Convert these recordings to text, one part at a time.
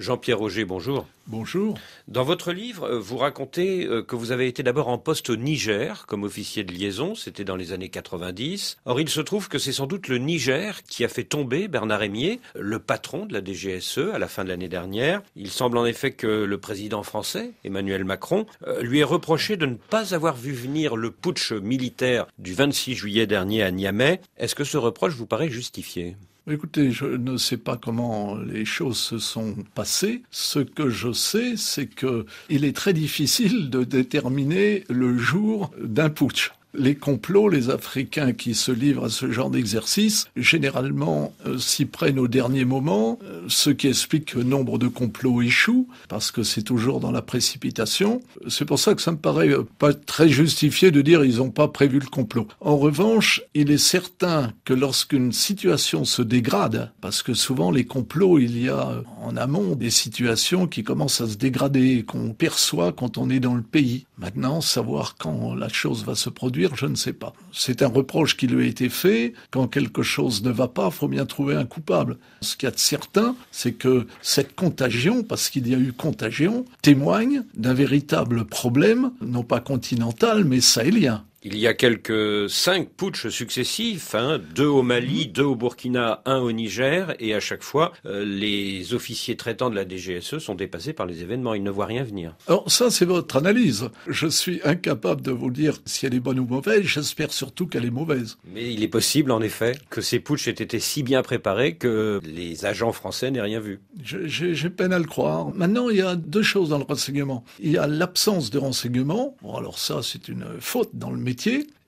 Jean-Pierre Roger, bonjour. Bonjour. Dans votre livre, euh, vous racontez euh, que vous avez été d'abord en poste au Niger comme officier de liaison, c'était dans les années 90. Or, il se trouve que c'est sans doute le Niger qui a fait tomber Bernard Rémier, le patron de la DGSE, à la fin de l'année dernière. Il semble en effet que le président français, Emmanuel Macron, euh, lui ait reproché de ne pas avoir vu venir le putsch militaire du 26 juillet dernier à Niamey. Est-ce que ce reproche vous paraît justifié Écoutez, je ne sais pas comment les choses se sont passées. Ce que je sais, c'est que il est très difficile de déterminer le jour d'un putsch les complots, les Africains qui se livrent à ce genre d'exercice, généralement euh, s'y prennent au dernier moment, euh, ce qui explique que nombre de complots échouent, parce que c'est toujours dans la précipitation. C'est pour ça que ça me paraît euh, pas très justifié de dire ils n'ont pas prévu le complot. En revanche, il est certain que lorsqu'une situation se dégrade, parce que souvent les complots, il y a en amont des situations qui commencent à se dégrader, qu'on perçoit quand on est dans le pays. Maintenant, savoir quand la chose va se produire, je ne sais pas. C'est un reproche qui lui a été fait. Quand quelque chose ne va pas, il faut bien trouver un coupable. Ce qu'il y a de certain, c'est que cette contagion, parce qu'il y a eu contagion, témoigne d'un véritable problème, non pas continental, mais sahélien. Il y a quelques cinq putschs successifs, hein, deux au Mali, mhm. deux au Burkina, un au Niger, et à chaque fois, euh, les officiers traitants de la DGSE sont dépassés par les événements, ils ne voient rien venir. Alors ça, c'est votre analyse. Je suis incapable de vous dire si elle est bonne ou mauvaise, j'espère surtout qu'elle est mauvaise. Mais il est possible, en effet, que ces putschs aient été si bien préparés que les agents français n'aient rien vu. J'ai peine à le croire. Maintenant, il y a deux choses dans le renseignement. Il y a l'absence de renseignement. alors ça, c'est une faute dans le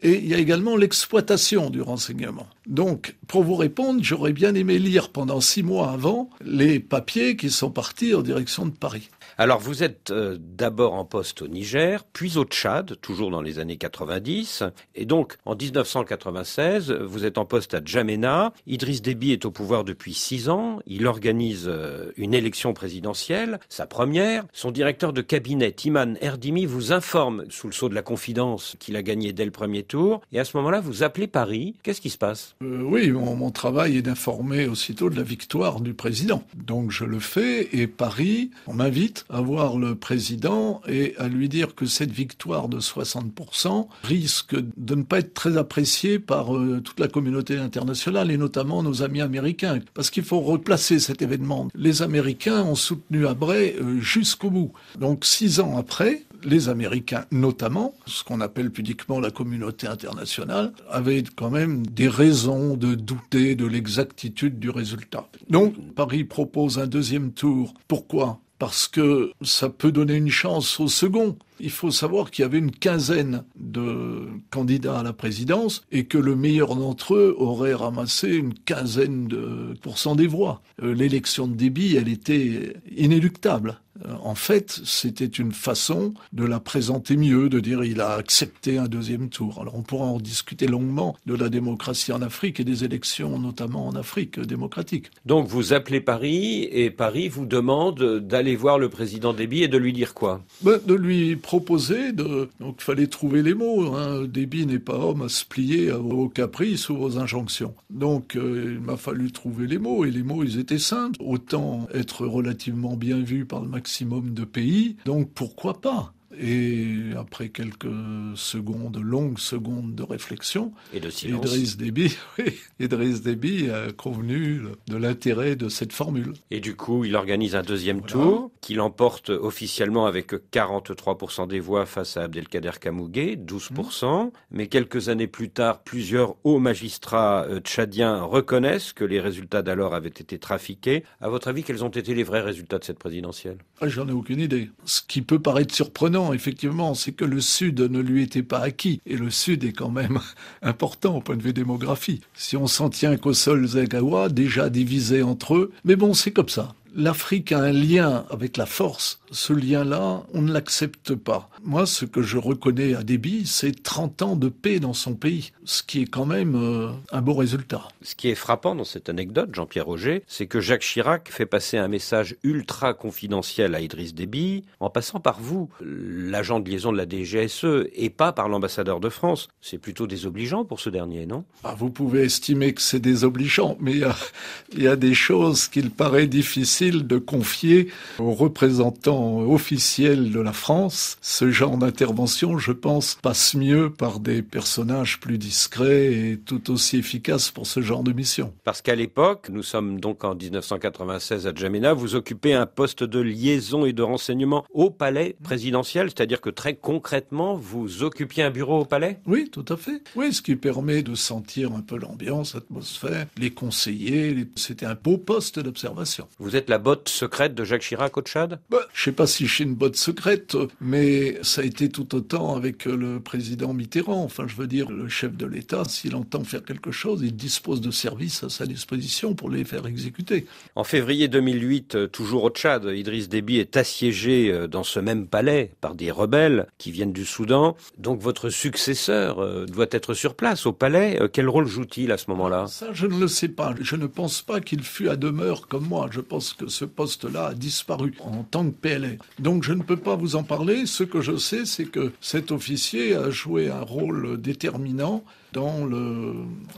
et il y a également l'exploitation du renseignement. Donc, pour vous répondre, j'aurais bien aimé lire pendant six mois avant les papiers qui sont partis en direction de Paris. Alors, vous êtes euh, d'abord en poste au Niger, puis au Tchad, toujours dans les années 90. Et donc, en 1996, vous êtes en poste à Djamena. Idriss Déby est au pouvoir depuis six ans. Il organise euh, une élection présidentielle, sa première. Son directeur de cabinet, Iman Erdimi, vous informe, sous le sceau de la confidence, qu'il a gagné dès le premier tour. Et à ce moment-là, vous appelez Paris. Qu'est-ce qui se passe euh, Oui, mon, travail est d'informer aussitôt de la victoire du président. Donc je le fais et Paris, on m'invite à voir le président et à lui dire que cette victoire de 60% risque de ne pas être très appréciée par euh, toute la communauté internationale et notamment nos amis américains. Parce qu'il faut replacer cet événement. Les Américains ont soutenu à euh, jusqu'au bout. Donc six ans après, les Américains notamment, ce qu'on appelle pudiquement la communauté internationale, avaient quand même des raisons de douter de l'exactitude du résultat. Donc Paris propose un deuxième tour. Pourquoi parce que ça peut donner une chance au second. Il faut savoir qu'il y avait une quinzaine de candidats à la présidence et que le meilleur d'entre eux aurait ramassé une quinzaine de pourcents des voix. Euh, l'élection de débit, elle était inéluctable en fait, c'était une façon de la présenter mieux, de dire il a accepté un deuxième tour. Alors on pourra en discuter longuement de la démocratie en Afrique et des élections, notamment en Afrique démocratique. Donc vous appelez Paris et Paris vous demande d'aller voir le président Déby et de lui dire quoi ben, De lui proposer, de... donc fallait trouver les mots. Hein. Déby n'est pas homme à se plier aux caprices ou aux injonctions. Donc euh, il m'a fallu trouver les mots et les mots ils étaient simples. Autant être relativement bien vu par le maximum de pays. Donc pourquoi pas et après quelques secondes, longues secondes de réflexion, et de silence. Idriss Déby, Idriss Déby a convenu de l'intérêt de cette formule. Et du coup, il organise un deuxième tour qu'il emporte officiellement avec 43% des voix face à Abdelkader Kamougué, 12%. Mmh. Mais quelques années plus tard, plusieurs hauts magistrats euh, tchadiens reconnaissent que les résultats d'alors avaient été trafiqués. À votre avis, quels ont été les vrais résultats de cette présidentielle ah, J'en ai aucune idée. Ce qui peut paraître surprenant, effectivement, c'est que le Sud ne lui était pas acquis. Et le Sud est quand même important au point de vue démographie. Si on s'en tient qu'aux sols Zagawa, déjà divisés entre eux, mais bon, c'est comme ça l'Afrique a un lien avec la force. Ce lien-là, on ne l'accepte pas. Moi, ce que je reconnais à Déby, c'est 30 ans de paix dans son pays, ce qui est quand même euh, un beau résultat. Ce qui est frappant dans cette anecdote, Jean-Pierre Roger, c'est que Jacques Chirac fait passer un message ultra confidentiel à Idriss Déby en passant par vous, l'agent de liaison de la DGSE, et pas par l'ambassadeur de France. C'est plutôt désobligeant pour ce dernier, non ah, Vous pouvez estimer que c'est désobligeant, mais il y, a des choses qu'il paraît difficile de confier aux représentants officiels de la France. Ce genre d'intervention, je pense, passe mieux par des personnages plus discrets et tout aussi efficaces pour ce genre de mission. Parce qu'à l'époque, nous sommes donc en 1996 à Djamena, vous occupez un poste de liaison et de renseignement au palais présidentiel, c'est-à-dire que très concrètement, vous occupiez un bureau au palais Oui, tout à fait. Oui, ce qui permet de sentir un peu l'ambiance, l'atmosphère, les conseillers, c'était un beau poste d'observation. Vous êtes la botte secrète de Jacques Chirac au Tchad Je bah, Je sais pas si j'ai une botte secrète, mais ça a été tout autant avec euh, le président Mitterrand. Enfin, je veux dire, le chef de l'État, s'il entend faire quelque chose, il dispose de services à sa disposition pour les faire exécuter. En février 2008, euh, toujours au Tchad, Idriss Déby est assiégé euh, dans ce même palais par des rebelles qui viennent du Soudan. Donc votre successeur doit être sur place au palais. Quel rôle joue-t-il à ce moment-là Ça, je ne le sais pas. Je ne pense pas qu'il fût à demeure comme moi. Je pense que ce poste-là a disparu en tant que PLR. Donc je ne peux pas vous en parler. Ce que je sais, c'est que cet officier a joué un rôle déterminant dans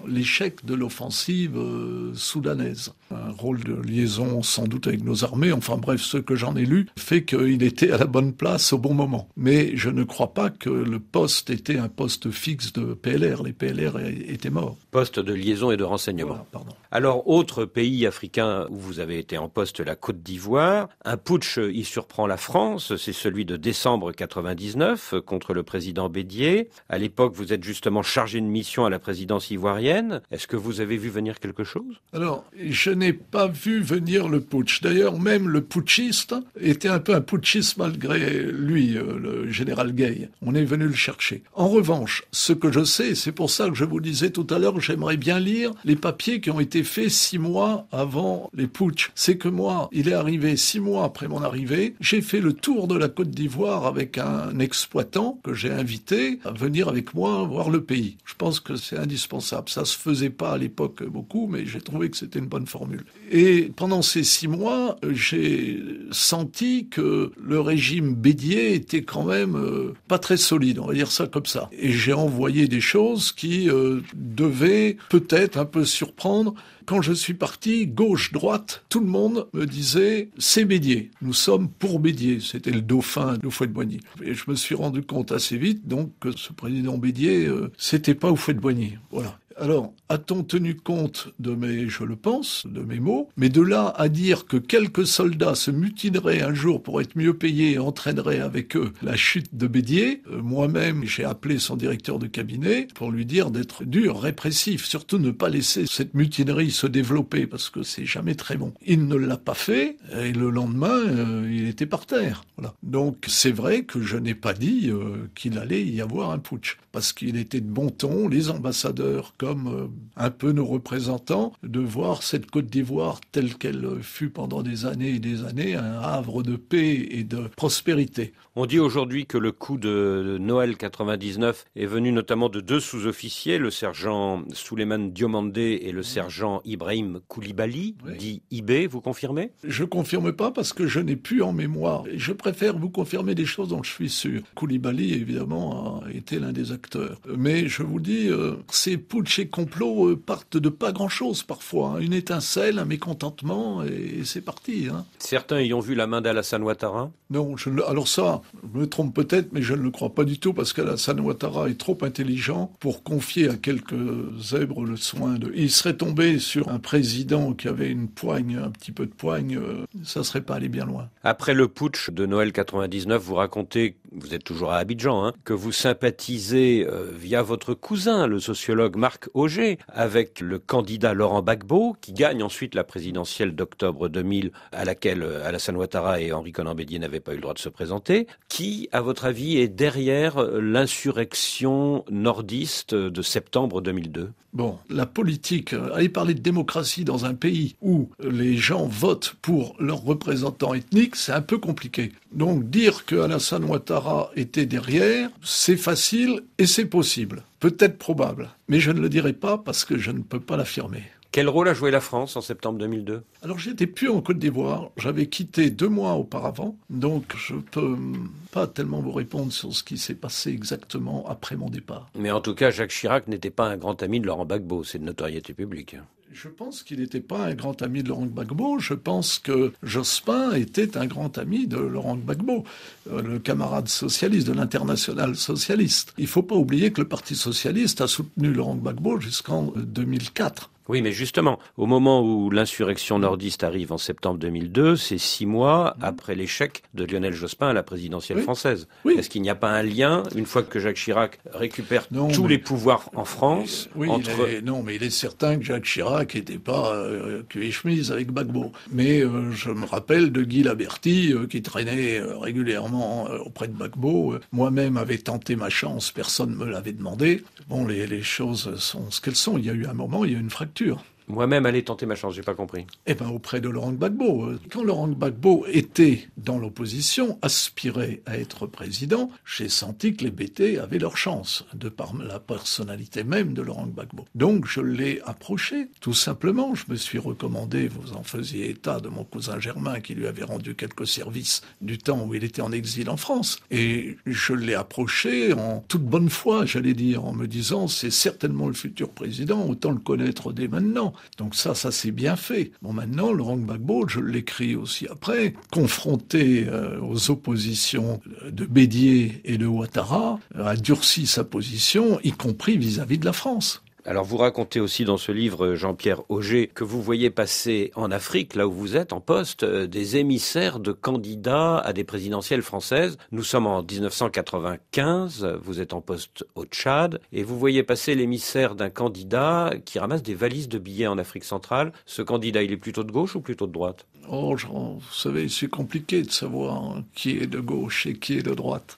l'échec de l'offensive euh, soudanaise. Un rôle de liaison sans doute avec nos armées, enfin bref, ce que j'en ai lu fait qu'il était à la bonne place au bon moment. Mais je ne crois pas que le poste était un poste fixe de PLR. Les PLR étaient morts. Poste de liaison et de renseignement. pardon. Alors, autre pays africain où vous avez été en poste la Côte d'Ivoire. Un putsch y euh, surprend la France, c'est celui de décembre 99 euh, contre le président Bédier. À l'époque, vous êtes justement chargé de mission à la présidence ivoirienne. Est-ce que vous avez vu venir quelque chose Alors, je n'ai pas vu venir le putsch. D'ailleurs, même le putschiste était un peu un putschiste malgré lui, euh, le général Gay. On est venu le chercher. En revanche, ce que je sais, c'est pour ça que je vous disais tout à l'heure, j'aimerais bien lire les papiers qui ont été faits six mois avant les putsch. C'est que moi, il est arrivé six mois après mon arrivée. J'ai fait le tour de la Côte d'Ivoire avec un exploitant que j'ai invité à venir avec moi voir le pays. Je pense que c'est indispensable. Ça se faisait pas à l'époque beaucoup, mais j'ai trouvé que c'était une bonne formule. Et pendant ces six mois, j'ai senti que le régime Bédié était quand même euh, pas très solide, on va dire ça comme ça. Et j'ai envoyé des choses qui euh, devaient peut-être un peu surprendre quand je suis parti, gauche, droite, tout le monde me disait c'est Bédier. Nous sommes pour Bédier. C'était le dauphin de Fouet de Boigny. Et je me suis rendu compte assez vite donc que ce président Bédier, euh, c'était pas au de Boigny. Voilà. Alors, a-t-on tenu compte de mes, je le pense, de mes mots, mais de là à dire que quelques soldats se mutineraient un jour pour être mieux payés et entraîneraient avec eux la chute de Bédier, euh, moi-même j'ai appelé son directeur de cabinet pour lui dire d'être dur, répressif, surtout ne pas laisser cette mutinerie se développer parce que c'est jamais très bon. Il ne l'a pas fait et le lendemain euh, il était par terre. Donc c'est vrai que je n'ai pas dit euh, qu'il allait y avoir un putsch parce qu'il était de bon ton, les ambassadeurs comme euh, un peu nos représentants, de voir cette Côte d'Ivoire telle qu'elle fut pendant des années et des années, un havre de paix et de prospérité. On dit aujourd'hui que le coup de Noël 99 est venu notamment de deux sous-officiers, le sergent Souleymane Diomandé et le sergent Ibrahim Koulibaly, dit IB. Vous confirmez Je ne confirme pas parce que je n'ai plus en mémoire. Je préfère vous confirmer des choses dont je suis sûr. Koulibaly, évidemment, a été l'un des acteurs. Mais je vous dis, euh, ces putsch et complots euh, partent de pas grand-chose parfois. Hein. Une étincelle, un mécontentement, et, c'est parti. Hein. Certains y ont vu la main d'Alassane Ouattara Non, je, alors ça, je me trompe peut-être, mais je ne le crois pas du tout parce qu'Alassane Ouattara est trop intelligent pour confier à quelques zèbres le soin de. Il serait tombé sur un président qui avait une poigne, un petit peu de poigne, euh, ça ne serait pas allé bien loin. Après le putsch de Noël 99, vous racontez, vous êtes toujours à Abidjan, hein, que vous sympathisez euh, via votre cousin, le sociologue Marc Auger, avec le candidat Laurent Gbagbo, qui gagne ensuite la présidentielle d'octobre 2000, à laquelle euh, Alassane Ouattara et Henri Conan n'avaient pas eu le droit de se présenter. Qui, à votre avis, est derrière euh, l'insurrection nordiste de septembre 2002 Bon, la politique, euh, aller parler de démocratie dans un pays où les gens votent pour leurs représentants ethniques, c'est un peu compliqué. Donc dire que Alassane Ouattara était derrière, c'est facile et c'est possible, peut-être probable, mais je ne le dirai pas parce que je ne peux pas l'affirmer. Quel rôle a joué la France en septembre 2002 Alors j'étais plus en Côte d'Ivoire, j'avais quitté deux mois auparavant, donc je peux hum, pas tellement vous répondre sur ce qui s'est passé exactement après mon départ. Mais en tout cas, Jacques Chirac n'était pas un grand ami de Laurent Gbagbo, c'est de notoriété publique. Je pense qu'il n'était pas un grand ami de Laurent Gbagbo. Je pense que Jospin était un grand ami de Laurent Gbagbo, euh, le camarade socialiste de l'international socialiste. Il ne faut pas oublier que le Parti socialiste a soutenu Laurent Gbagbo jusqu'en 2004. Euh, oui, mais justement, au moment où l'insurrection nordiste arrive en septembre 2002, c'est six mois mhm. après l'échec de Lionel Jospin à la présidentielle française. Est-ce qu'il n'y a pas un lien, une fois que Jacques Chirac récupère tous les pouvoirs en France euh, oui, entre... Non, mais il est certain que Jacques Chirac n'était pas euh, chemise avec Bagbo. Mais euh, je me rappelle de Guy Laberti, euh, qui traînait régulièrement auprès de Bagbo. Moi-même avais tenté ma chance, personne ne me l'avait demandé. Bon, les, les choses sont ce qu'elles sont. Il y a eu un moment, il y a eu une fracture Two. moi-même aller tenter ma chance, j'ai pas compris. Eh bien, auprès de Laurent Gbagbo. Quand Laurent Gbagbo était dans l'opposition, aspirait à être président, j'ai senti que les BT avaient leur chance, de par la personnalité même de Laurent Gbagbo. Donc, je l'ai approché, tout simplement. Je me suis recommandé, vous en faisiez état, de mon cousin Germain, qui lui avait rendu quelques services du temps où il était en exil en France. Et je l'ai approché en toute bonne foi, j'allais dire, en me disant, c'est certainement le futur président, autant le connaître dès maintenant. Donc ça, ça s'est bien fait. Bon, maintenant, Laurent Gbagbo, je l'écris aussi après, confronté euh, aux oppositions de Bédier et de Ouattara, euh, a durci sa position, y compris vis à -vis de la France. Alors vous racontez aussi dans ce livre, euh, Jean-Pierre Auger, que vous voyez passer en Afrique, là où vous êtes en poste, euh, des émissaires de candidats à des présidentielles françaises. Nous sommes en 1995, vous êtes en poste au Tchad, et vous voyez passer l'émissaire d'un candidat qui ramasse des valises de billets en Afrique centrale. Ce candidat, il est plutôt de gauche ou plutôt de droite Oh, vous savez, c'est compliqué de savoir qui est de gauche et qui est de droite.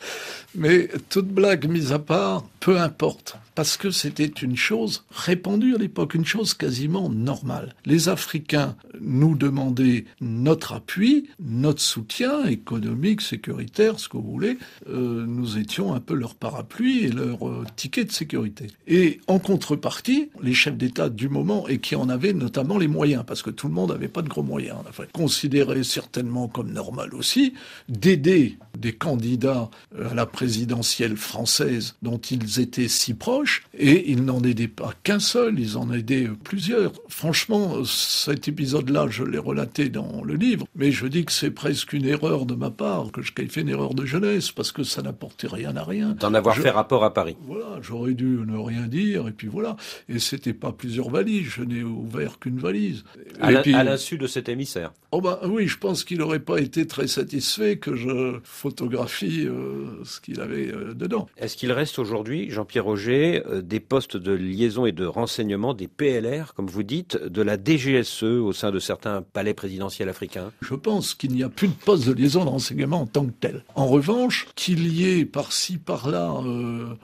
Mais toute blague mise à part, peu importe, parce que c'était une chose répandue à l'époque, une chose quasiment normale. Les Africains nous demandaient notre appui, notre soutien économique, sécuritaire, ce que vous voulez. Euh, nous étions un peu leur parapluie et leur euh, ticket de sécurité. Et en contrepartie, les chefs d'État du moment, et qui en avaient notamment les moyens, parce que tout le monde n'avait pas de gros moyens en Afrique, considéré certainement comme normal aussi, d'aider des candidats euh, à la présidentielle française dont ils étaient si proches, et ils n'en aidaient pas qu'un seul, ils en aidaient plusieurs. Franchement, cet épisode-là, je l'ai relaté dans le livre, mais je dis que c'est presque une erreur de ma part, que je qualifie une erreur de jeunesse, parce que ça n'apportait rien à rien. D'en avoir fait rapport à Paris. Voilà, j'aurais dû ne rien dire, et puis voilà. Et c'était pas plusieurs valises, je n'ai ouvert qu'une valise. À l'insu de cet émissaire. Oh bah oui, je pense qu'il n'aurait pas été très satisfait que je photographie euh, ce qu'il avait euh, dedans. Est-ce qu'il reste aujourd'hui, Jean-Pierre Roger, euh, des postes de liaison et de renseignement, des PLR, comme vous dites, de la DGSE au sein de certains palais présidentiels africains Je pense qu'il n'y a plus de poste de liaison de renseignement en tant que tel. En revanche, qu'il y ait par-ci, par-là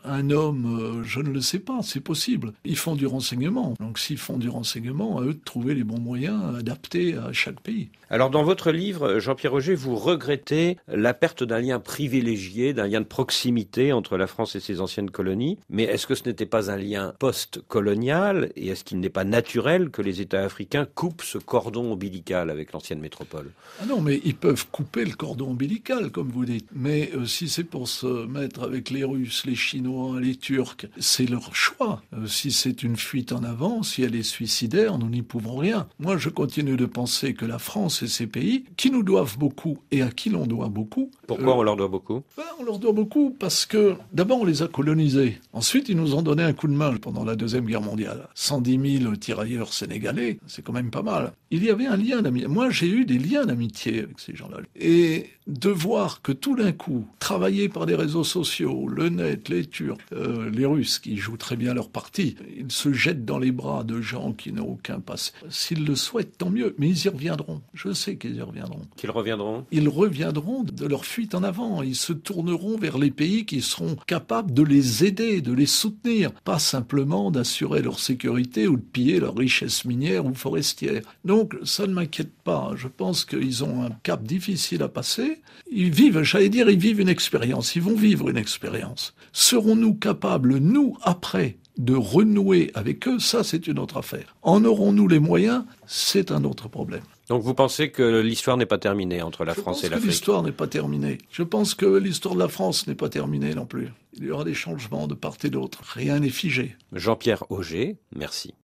un homme, je ne le sais pas, c'est possible. Ils font du renseignement. Donc s'ils font du renseignement, à eux de trouver les bons moyens adaptés à chaque pays. Alors dans votre livre, Jean-Pierre Roger, vous regrettez la perte d'un lien privilégié, d'un lien de proximité entre la France et ses anciennes colonies. Mais est-ce que ce n'était pas un lien post-colonial et est-ce qu'il n'est pas naturel que les États africains coupent ce cordon ombilical avec l'ancienne métropole ah Non, mais ils peuvent couper le cordon ombilical, comme vous dites. Mais euh, si c'est pour se mettre avec les Russes, les Chinois, les Turcs, c'est leur choix. Euh, si c'est une fuite en avant, si elle est suicidaire, nous n'y pouvons rien. Moi, je continue de penser que la France et ces pays qui nous doivent beaucoup et à qui l'on doit beaucoup. Pourquoi euh, on leur doit beaucoup ben, On leur doit beaucoup parce que d'abord on les a colonisés. Ensuite ils nous ont donné un coup de main pendant la Deuxième Guerre mondiale. 110 000 tirailleurs sénégalais, c'est quand même pas mal. Il y avait un lien d'amitié. Moi j'ai eu des liens d'amitié avec ces gens-là. Et de voir que tout d'un coup, travaillés par des réseaux sociaux, le net, les Turcs, euh, les Russes qui jouent très bien leur partie, ils se jettent dans les bras de gens qui n'ont aucun passé. S'ils le souhaitent, tant mieux, mais ils y reviendront. Je sais qu'ils y reviendront. Qu'ils reviendront Ils reviendront de leur fuite en avant. Ils se tourneront vers les pays qui seront capables de les aider, de les soutenir, pas simplement d'assurer leur sécurité ou de piller leur richesse minière ou forestière. Donc ça ne m'inquiète pas. Je pense qu'ils ont un cap difficile à passer. Ils vivent, j'allais dire, ils vivent une expérience. Ils vont vivre une expérience. Serons-nous capables, nous, après, de renouer avec eux, ça c'est une autre affaire. En aurons-nous les moyens C'est un autre problème. Donc vous pensez que l'histoire n'est pas terminée entre la France et l'Afrique L'histoire n'est pas terminée. Je pense que l'histoire de la France n'est pas terminée non plus. Il y aura des changements de part et d'autre. Rien n'est figé. Jean-Pierre Auger, merci.